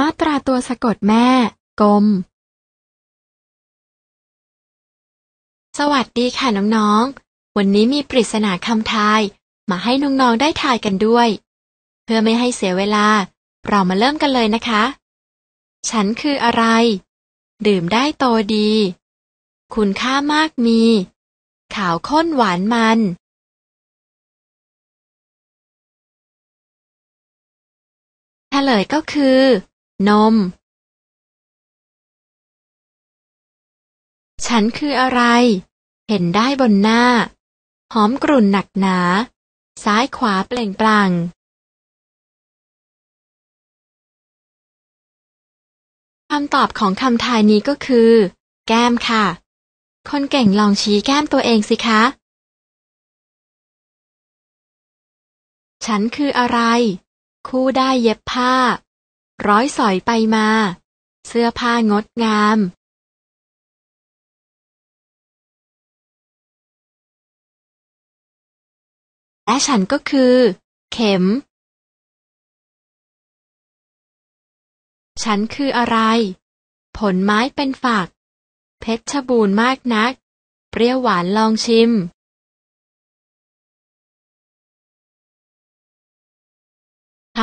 มาตราตัวสะกดแม่กลม สวัสดีค่ะน้องๆวันนี้มีปริศนาคำทาย มาให้น้องๆได้ทายกันด้วย เพื่อไม่ให้เสียเวลา เรามาเริ่มกันเลยนะคะ ฉันคืออะไร ดื่มได้โตดี คุณค่ามากมีขาวข้นหวานมันเฉลยก็คือนม ฉันคืออะไร เห็นได้บนหน้า หอมกรุ่นหนักหนา ซ้ายขวาเปล่งปลั่ง คำตอบของคำทายนี้ก็คือ แก้มค่ะ คนเก่งลองชี้แก้มตัวเองสิคะ ฉันคืออะไร คู่ได้เย็บผ้าร้อยสอยไปมา เสื้อผ้างดงามและฉันก็คือ เข็ม ฉันคืออะไร ผลไม้เป็นฝัก เพชรบูรณ์มากนัก เปรี้ยวหวานลองชิม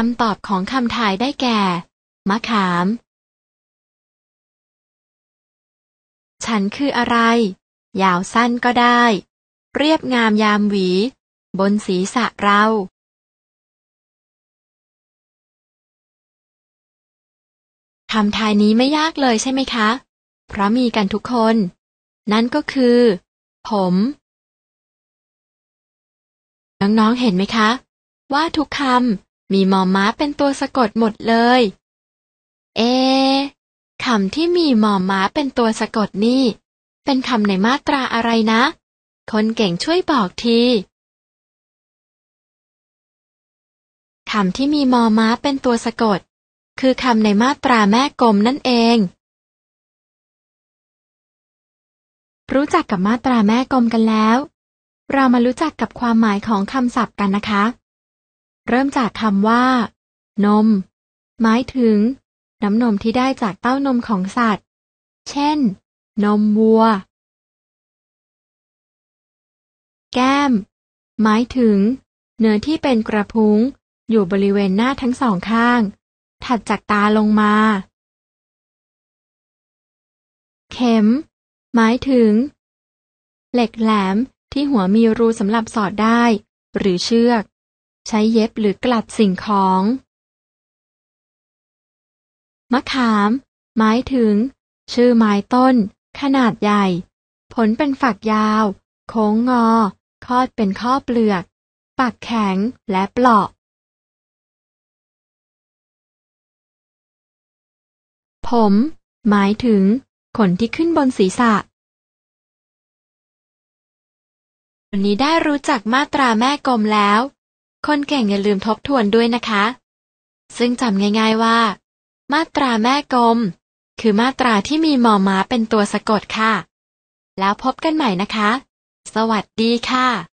คำตอบของคำทายได้แก่ มะขาม ฉันคืออะไร ยาวสั้นก็ได้ เรียบงามยามหวี บนศีรษะเรา คำทายนี้ไม่ยากเลยใช่ไหมคะ เพราะมีกันทุกคน นั่นก็คือ ผม น้องๆ เห็นไหมคะ ว่าทุกคำมีมอม้าเป็นตัวสะกดหมดเลย เอคำที่มีมอม้าเป็นตัวสะกดนี่ เป็นคำในมาตราอะไรนะ คนเก่งช่วยบอกทีคำที่มีมอม้าเป็นตัวสะกด คือคำในมาตราแม่กลมนั่นเอง รู้จักกับมาตราแม่กลมกันแล้ว เรามารู้จักกับความหมายของคำศัพท์กันนะคะเริ่มจากคำว่า นม หมายถึง น้ำนมที่ได้จากเต้านมของสัตว์ เช่น นมวัว แก้ม หมายถึง เนื้อที่เป็นกระพุ้ง อยู่บริเวณหน้าทั้งสองข้าง ถัดจากตาลงมา เข็ม หมายถึง เหล็กแหลมที่หัวมีรูสำหรับสอดได้ หรือเชือกใช้เย็บหรือกลัดสิ่งของ มะขาม หมายถึง ชื่อไม้ต้น ขนาดใหญ่ ผลเป็นฝักยาว โค้งงอ คอดเป็นข้อเปลือก ปักแข็งและเปลาะ ผม หมายถึง ขนที่ขึ้นบนศีรษะ วันนี้ได้รู้จักมาตราแม่กลมแล้วคนเก่งอย่าลืมทบทวนด้วยนะคะ ซึ่งจำง่ายๆว่า มาตราแม่กลมคือมาตราที่มีมอม้าเป็นตัวสะกดค่ะ แล้วพบกันใหม่นะคะ สวัสดีค่ะ